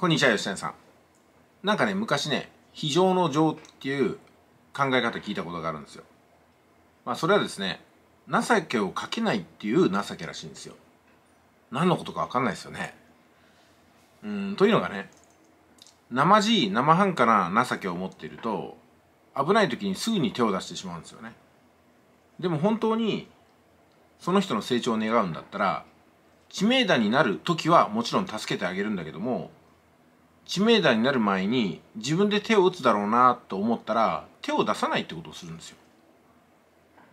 こんにちは、吉谷さん。なんかね、昔ね、非常の情っていう考え方聞いたことがあるんですよ。まあ、それはですね、情けをかけないっていう情けらしいんですよ。何のことかわかんないですよね。うん、というのがね、生じい、生半可な情けを持っていると、危ない時にすぐに手を出してしまうんですよね。でも本当に、その人の成長を願うんだったら、知名度になる時はもちろん助けてあげるんだけども、指名度になる前に自分で手を打つだろうなと思ったら手を出さないってことをするんですよ。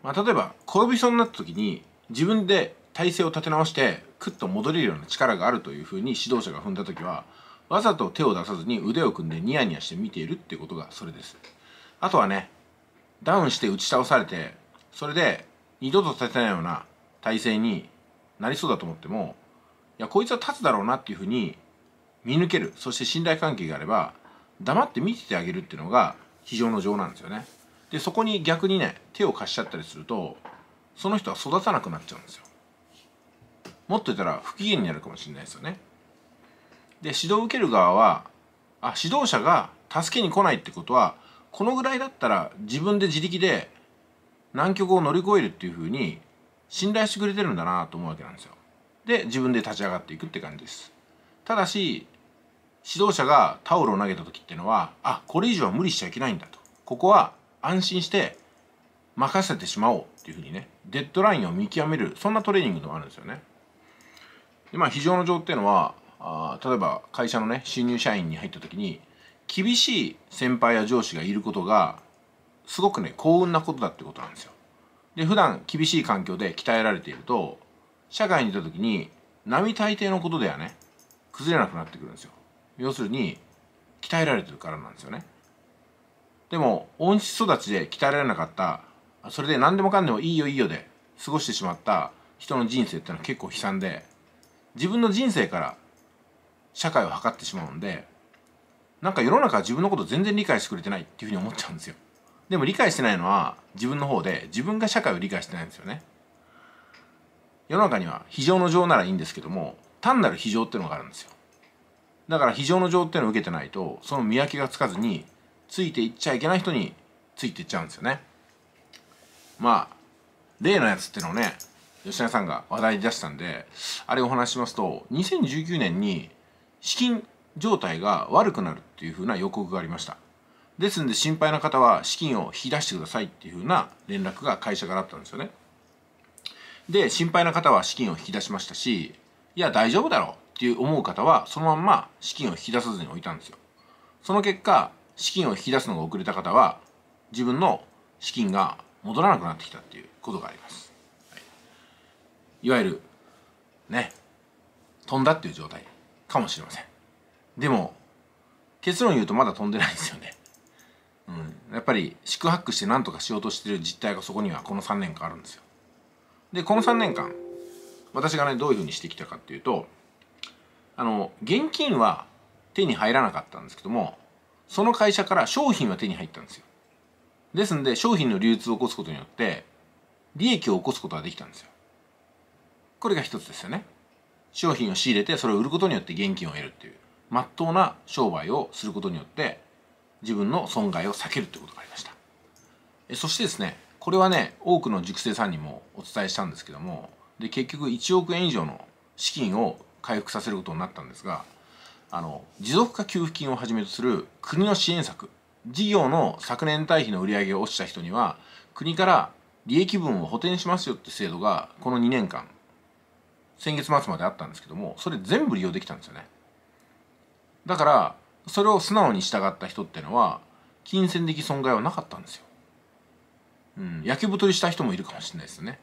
まあ、例えば転びそうになった時に自分で体勢を立て直してクッと戻れるような力があるというふうに指導者が踏んだ時はわざと手を出さずに腕を組んでニヤニヤして見ているってことがそれです。あとはねダウンして打ち倒されてそれで二度と立てないような体勢になりそうだと思ってもいやこいつは立つだろうなっていうふうに見抜けるそして信頼関係があれば黙って見ててあげるっていうのが非常の情なんですよねでそこに逆にね手を貸しちゃったりするとその人は育たなくなっちゃうんですよもっと言ったら不機嫌になるかもしれないですよねで指導を受ける側はあ指導者が助けに来ないってことはこのぐらいだったら自分で自力で難局を乗り越えるっていうふうに信頼してくれてるんだなと思うわけなんですよで自分で立ち上がっていくって感じですただし指導者がタオルを投げた時っていうのはあこれ以上は無理しちゃいけないんだとここは安心して任せてしまおうっていうふうにねデッドラインを見極めるそんなトレーニングでもあるんですよね。でまあ非常の情っていうのはあ例えば会社のね新入社員に入った時に厳しい先輩や上司がいることがすごくね幸運なことだってことなんですよ。で普段厳しい環境で鍛えられていると社会にいた時に並大抵のことではね崩れなくなってくるんですよ。要するに鍛えられてるからなんですよねでも温室育ちで鍛えられなかったそれで何でもかんでもいいよいいよで過ごしてしまった人の人生ってのは結構悲惨で自分の人生から社会を図ってしまうんでなんか世の中は自分のこと全然理解してくれてないっていうふうに思っちゃうんですよでも理解してないのは自分の方で自分が社会を理解してないんですよね世の中には非常の情ならいいんですけども単なる非常っていうのがあるんですよだから非常の情っていうのを受けてないとその見分けがつかずについていっちゃいけない人についていっちゃうんですよねまあ例のやつっていうのをね吉田さんが話題に出したんであれお話しますと2019年に資金状態が悪くなるっていうふうな予告がありましたですんで心配な方は資金を引き出してくださいっていうふうな連絡が会社からあったんですよねで心配な方は資金を引き出しましたしいや大丈夫だろうっていう思う方はそのまんま資金を引き出さずに置いたんですよその結果資金を引き出すのが遅れた方は自分の資金が戻らなくなってきたっていうことがあります、はい、いわゆるね飛んだっていう状態かもしれませんでも結論言うとまだ飛んでないんですよねうん、やっぱり四苦八苦して何とかしようとしてる実態がそこにはこの3年間あるんですよ。でこの3年間私がねどういうふうにしてきたかっていうとあの現金は手に入らなかったんですけどもその会社から商品は手に入ったんですよですんで商品の流通を起こすことによって利益を起こすことができたんですよこれが一つですよね商品を仕入れてそれを売ることによって現金を得るっていうまっとうな商売をすることによって自分の損害を避けるってことがありましたそしてですねこれはね多くの塾生さんにもお伝えしたんですけどもで結局1億円以上の資金を回復させることになったんですがあの持続化給付金をはじめとする国の支援策事業の昨年対比の売り上げが落ちた人には国から利益分を補填しますよって制度がこの2年間先月末まであったんですけどもそれ全部利用できたんですよねだからそれを素直に従った人ってのは金銭的損害はなかったんですよ、うん、野球太りした人もいるかもしれないですよね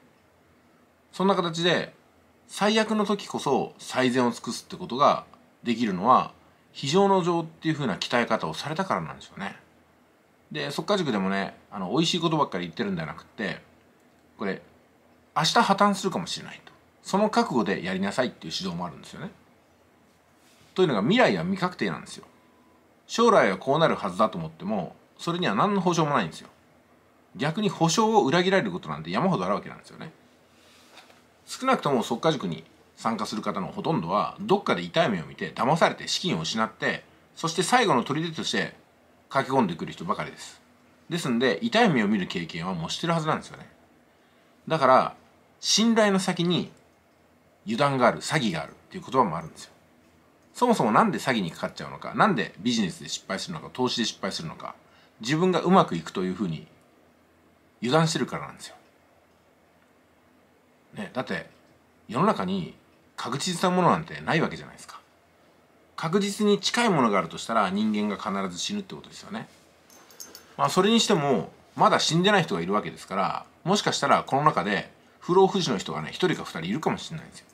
そんな形で最悪の時こそ最善を尽くすってことができるのは非常の情っていう風な鍛え方をされたからなんですよね。で即稼塾でもねあの美味しいことばっかり言ってるんじゃなくてこれ明日破綻するかもしれないとその覚悟でやりなさいっていう指導もあるんですよね。というのが未来は未確定なんですよ。将来はこうなるはずだと思ってもそれには何の保証もないんですよ。逆に保証を裏切られることなんて山ほどあるわけなんですよね。少なくとも即果塾に参加する方のほとんどはどっかで痛い目を見て騙されて資金を失ってそして最後の砦として駆け込んでくる人ばかりですですんで痛い目を見る経験はもうしてるはずなんですよねだから信頼の先に油断がある詐欺があるっていう言葉もあるんですよそもそも何で詐欺にかかっちゃうのか何でビジネスで失敗するのか投資で失敗するのか自分がうまくいくというふうに油断してるからなんですよね、だって世の中に確実なものなんてないわけじゃないですか確実に近いものがあるとしたら人間が必ず死ぬってことですよねまあそれにしてもまだ死んでない人がいるわけですからもしかしたらこの中で不老不死の人がね一人か二人いるかもしれないんですよ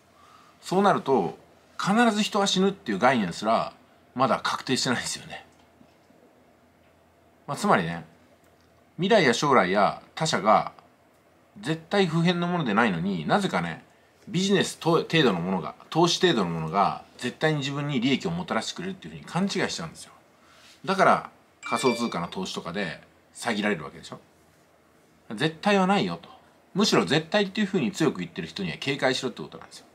そうなると必ず人は死ぬっていう概念すらまだ確定してないですよね、まあ、つまりね未来や将来や他者が絶対普遍なものでないのになぜかねビジネス程度のものが投資程度のものが絶対に自分に利益をもたらしてくれるっていうふうに勘違いしちゃうんですよだから仮想通貨の投資とかで詐欺られるわけでしょ絶対はないよとむしろ絶対っていうふうに強く言ってる人には警戒しろってことなんですよ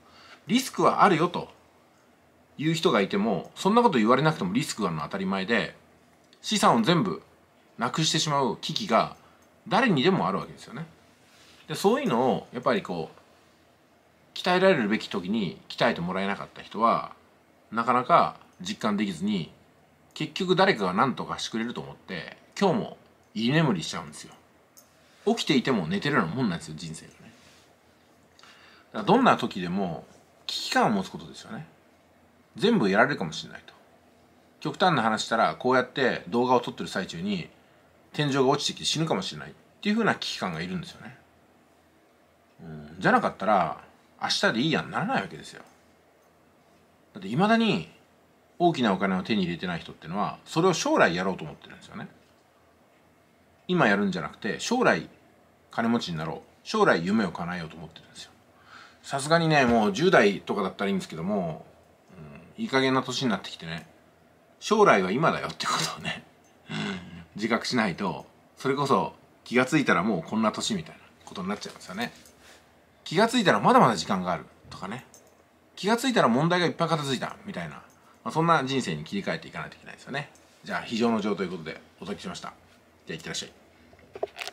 リスクはあるよという人がいてもそんなこと言われなくてもリスクがあるのは当たり前で資産を全部なくしてしまう危機が誰にでもあるわけですよねでそういうのをやっぱりこう鍛えられるべき時に鍛えてもらえなかった人はなかなか実感できずに結局誰かが何とかしてくれると思って今日も居眠りしちゃうんですよ起きていても寝てるようなもんなんですよ人生がねだからどんな時でも危機感を持つことですよね全部やられるかもしれないと極端な話したらこうやって動画を撮ってる最中に天井が落ちてきて死ぬかもしれないっていうふうな危機感がいるんですよねじゃなかったら明日でいいやんならないわけですよだっていまだに大きなお金を手に入れてない人っていうのはそれを将来やろうと思ってるんですよね今やるんじゃなくて将来金持ちになろう将来夢を叶えようと思ってるんですよさすがにねもう10代とかだったらいいんですけども、うん、いい加減な年になってきてね将来は今だよってことをね自覚しないとそれこそ気が付いたらもうこんな年みたいなことになっちゃいますよね気がついたらまだまだ時間があるとかね気がついたら問題がいっぱい片付いたみたいな、まあ、そんな人生に切り替えていかないといけないですよねじゃあ非常の情ということでお届けしましたじゃあいってらっしゃい